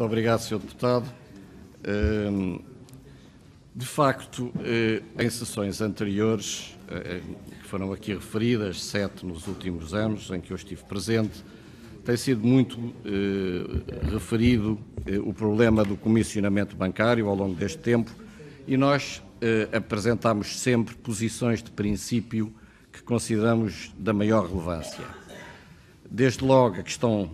Muito obrigado, Sr. Deputado. Hum, de facto, eh, em sessões anteriores, eh, que foram aqui referidas, sete nos últimos anos, em que eu estive presente, tem sido muito eh, referido o problema do comissionamento bancário ao longo deste tempo e nós apresentámos sempre posições de princípio que consideramos da maior relevância. Desde logo a questão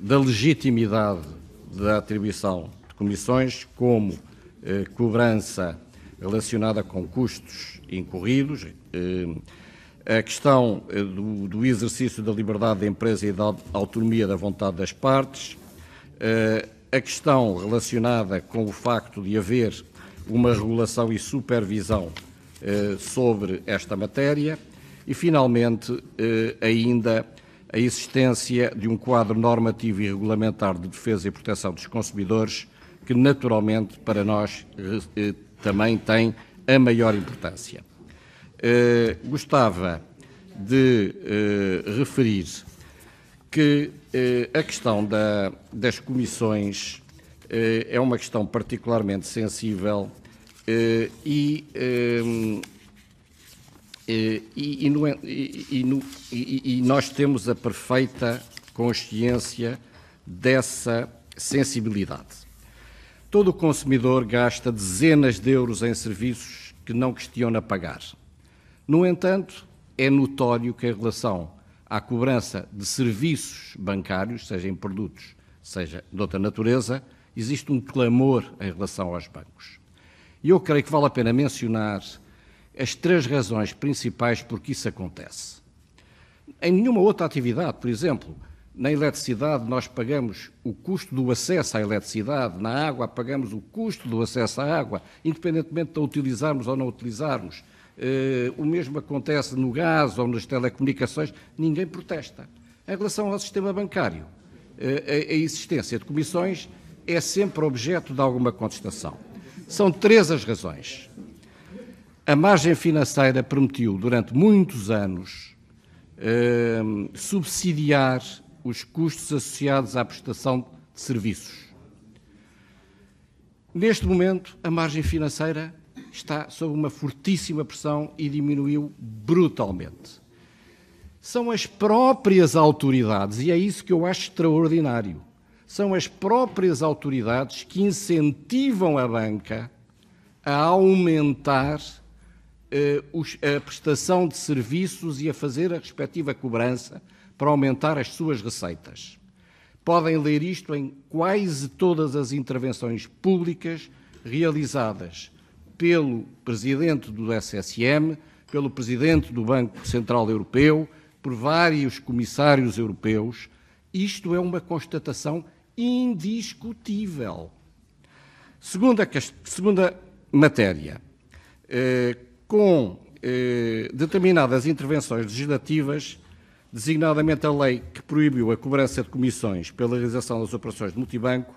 da legitimidade da atribuição de comissões, como eh, cobrança relacionada com custos incorridos, eh, a questão eh, do, do, exercício da liberdade da empresa e da autonomia da vontade das partes, eh, a questão relacionada com o facto de haver uma regulação e supervisão eh, sobre esta matéria e, finalmente, eh, ainda a existência de um quadro normativo e regulamentar de defesa e proteção dos consumidores, que naturalmente para nós eh, também tem a maior importância. Eh, gostava de eh, referir que a questão das comissões é uma questão particularmente sensível e eh, e, e, no, e, e, nós temos a perfeita consciência dessa sensibilidade. Todo o consumidor gasta dezenas de euros em serviços que não questiona pagar. No entanto, é notório que em relação à cobrança de serviços bancários, seja em produtos, seja de outra natureza, existe um clamor em relação aos bancos. E eu creio que vale a pena mencionar as três razões principais por que isso acontece. Em nenhuma outra atividade, por exemplo, na eletricidade nós pagamos o custo do acesso à eletricidade, na água pagamos o custo do acesso à água, independentemente de a utilizarmos ou não utilizarmos. Eh, o mesmo acontece no gás ou nas telecomunicações, ninguém protesta. Em relação ao sistema bancário, eh, a existência de comissões é sempre objeto de alguma contestação. São três as razões. A margem financeira permitiu, durante muitos anos, eh, subsidiar os custos associados à prestação de serviços. Neste momento, a margem financeira está sob uma fortíssima pressão e diminuiu brutalmente. São as próprias autoridades, e é isso que eu acho extraordinário, são as próprias autoridades que incentivam a banca a aumentar eh, a prestação de serviços e a fazer a respectiva cobrança para aumentar as suas receitas. Podem ler isto em quase todas as intervenções públicas realizadas pelo presidente do SSM, pelo presidente do Banco Central Europeu, por vários comissários europeus. Isto é uma constatação indiscutível. Segunda, segunda matéria. Eh, com eh, determinadas intervenções legislativas, designadamente a lei que proibiu a cobrança de comissões pela realização das operações de multibanco,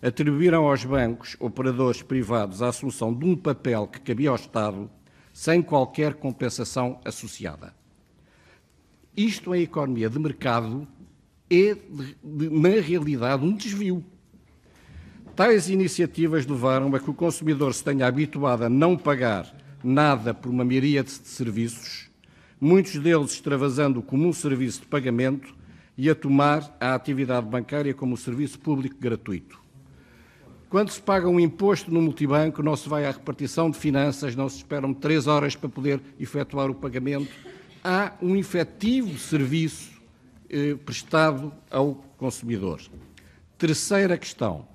atribuíram aos bancos, operadores privados, a assunção de um papel que cabia ao Estado sem qualquer compensação associada. Isto em economia de mercado é, de, de, na realidade, um desvio. Tais iniciativas levaram a que o consumidor se tenha habituado a não pagar nada por uma miríade de serviços, muitos deles extravasando o comum serviço de pagamento e a tomar a atividade bancária como serviço público gratuito. Quando se paga um imposto no multibanco, não se vai à repartição de finanças, não se esperam três horas para poder efetuar o pagamento. Há um efetivo serviço eh, prestado ao consumidor. Terceira questão.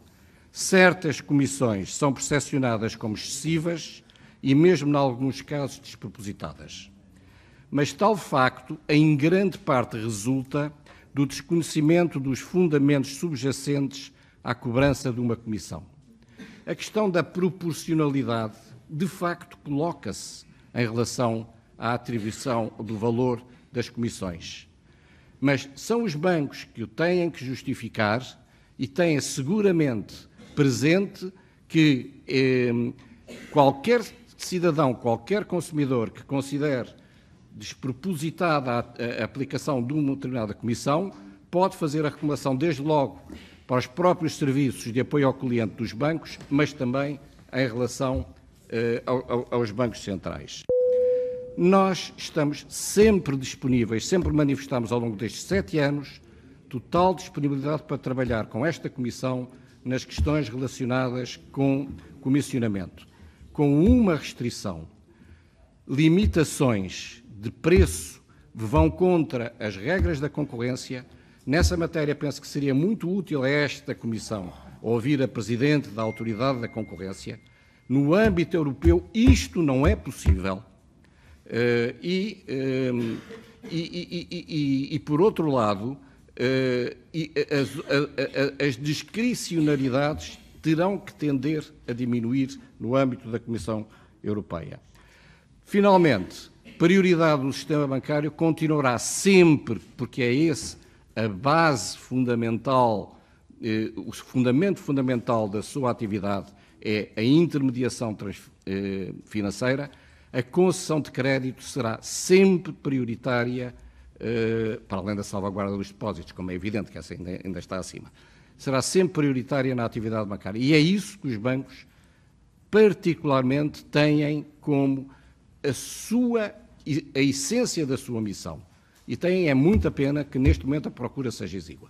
Certas comissões são percepcionadas como excessivas e mesmo em alguns casos despropositadas. Mas tal facto, em grande parte, resulta do desconhecimento dos fundamentos subjacentes à cobrança de uma comissão. A questão da proporcionalidade, de facto, coloca-se em relação à atribuição do valor das comissões. Mas são os bancos que o têm que justificar e têm seguramente presente que eh, qualquer cidadão, qualquer consumidor que considere despropositada a, a aplicação de uma determinada comissão, pode fazer a reclamação desde logo para os próprios serviços de apoio ao cliente dos bancos, mas também em relação eh, ao, aos bancos centrais. Nós estamos sempre disponíveis, sempre manifestamos ao longo destes sete anos total disponibilidade para trabalhar com esta Comissão nas questões relacionadas com comissionamento com uma restrição. Limitações de preço vão contra as regras da concorrência. Nessa matéria, penso que seria muito útil a esta Comissão ouvir a Presidente da Autoridade da Concorrência. No âmbito europeu, isto não é possível. Uh, e, um, ehm, e, e, e, por outro lado, uh, eh, as, a, a, as discricionariedades terão que tender a diminuir no âmbito da Comissão Europeia. Finalmente, prioridade do sistema bancário continuará sempre, porque é esse a base fundamental, eh, o fundamento fundamental da sua atividade é a intermediação trans, eh, financeira, a concessão de crédito será sempre prioritária, eh, para além da salvaguarda dos depósitos, como é evidente que essa ainda, ainda está acima será sempre prioritária na atividade bancária. E é isso que os bancos, particularmente, têm como a sua a essência da sua missão. E tem é muita pena que neste momento a procura seja exígua.